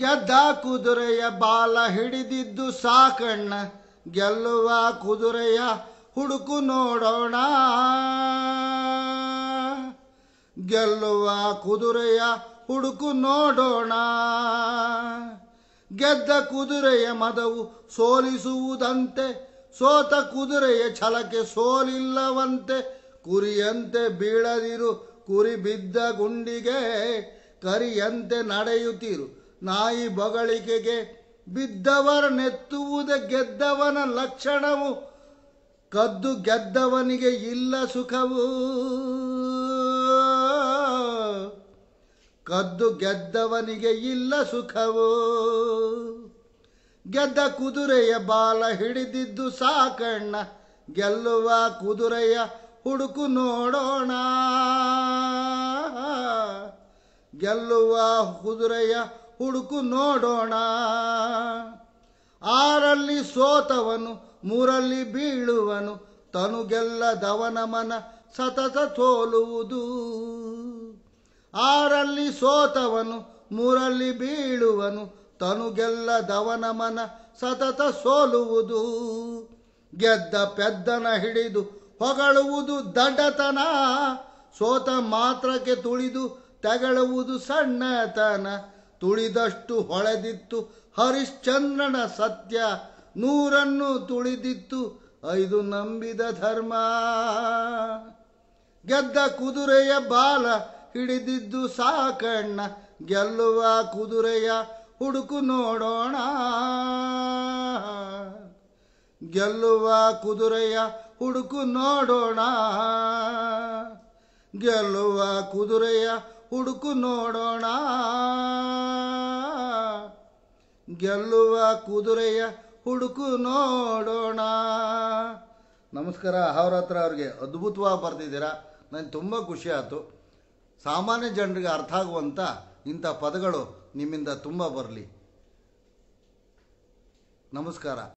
ಗೆದ್ದ ಕುದುರೆಯ ಬಾಲ ಹಿಡಿದಿದ್ದು ಸಾಕಣ್ಣ ಗೆಲ್ಲುವ ಕುದುರೆಯ ಹುಡುಕು ನೋಡೋಣ ಗೆಲ್ಲುವ ಕುದುರೆಯ ಹುಡುಕು ನೋಡೋಣ ಗೆದ್ದ ಕುದುರೆಯ ಮದವು ಸೋಲಿಸುವುದಂತೆ ಸೋತ ಕುದುರೆಯ ಛಲಕ್ಕೆ ಸೋಲಿಲ್ಲವಂತೆ ಕುರಿಯಂತೆ ಬೀಳದಿರು ಕುರಿ ಬಿದ್ದ ಗುಂಡಿಗೆ ಕರಿಯಂತೆ ನಡೆಯುತ್ತಿರು ನಾಯಿ ಬಿದ್ದವರ ನೆತ್ತುವುದ ಗೆದ್ದವನ ಲಕ್ಷಣವು ಕದ್ದು ಗೆದ್ದವನಿಗೆ ಇಲ್ಲ ಸುಖವು ಕದ್ದು ಗೆದ್ದವನಿಗೆ ಇಲ್ಲ ಸುಖವು ಗೆದ್ದ ಕುದುರೆಯ ಬಾಲ ಹಿಡಿದಿದ್ದು ಸಾಕಣ್ಣ ಗೆಲ್ಲುವ ಕುದುರೆಯ ಹುಡುಕು ನೋಡೋಣ ಗೆಲ್ಲುವ ಕುದುರೆಯ ಹುಡುಕು ನೋಡೋಣ ಆರಲ್ಲಿ ಸೋತವನು ಮೂರಲ್ಲಿ ಬೀಳುವನು ತನು ದವನ ಮನ ಸತತ ಸೋಲುವುದು ಆರಲ್ಲಿ ಸೋತವನು ಮೂರಲ್ಲಿ ಬೀಳುವನು ತನು ದವನ ಮನ ಸತತ ಸೋಲುವುದು ಗೆದ್ದ ಪೆದ್ದನ ಹಿಡಿದು ಹೊಗಳುವುದು ದಡ್ಡತನ ಸೋತ ಮಾತ್ರಕ್ಕೆ ತುಳಿದು ತಗಳುವುದು ಸಣ್ಣತನ ತುಳಿದಷ್ಟು ಹೊಳೆದಿತ್ತು ಹರಿಶ್ಚಂದ್ರನ ಸತ್ಯ ನೂರನ್ನು ತುಳಿದಿತ್ತು ಐದು ನಂಬಿದ ಧರ್ಮ ಗೆದ್ದ ಕುದುರೆಯ ಬಾಲ ಹಿಡಿದಿದ್ದು ಸಾಕಣ್ಣ ಗೆಲ್ಲುವ ಕುದುರೆಯ ಹುಡುಕು ನೋಡೋಣ ಗೆಲ್ಲುವ ಕುದುರೆಯ ಹುಡುಕು ನೋಡೋಣ ಗೆಲ್ಲುವ ಕುದುರೆಯ ಹುಡುಕು ನೋಡೋಣ ಗೆಲ್ಲುವ ಕುದುರೆಯ ಹುಡುಕು ನೋಡೋಣ ನಮಸ್ಕಾರ ಹತ್ರ ಅವ್ರಿಗೆ ಅದ್ಭುತವಾಗಿ ಬರ್ತಿದ್ದೀರಾ ನನಗೆ ತುಂಬ ಖುಷಿ ಆಯಿತು ಸಾಮಾನ್ಯ ಜನರಿಗೆ ಅರ್ಥ ಆಗುವಂಥ ಇಂಥ ಪದಗಳು ನಿಮ್ಮಿಂದ ತುಂಬ ಬರಲಿ ನಮಸ್ಕಾರ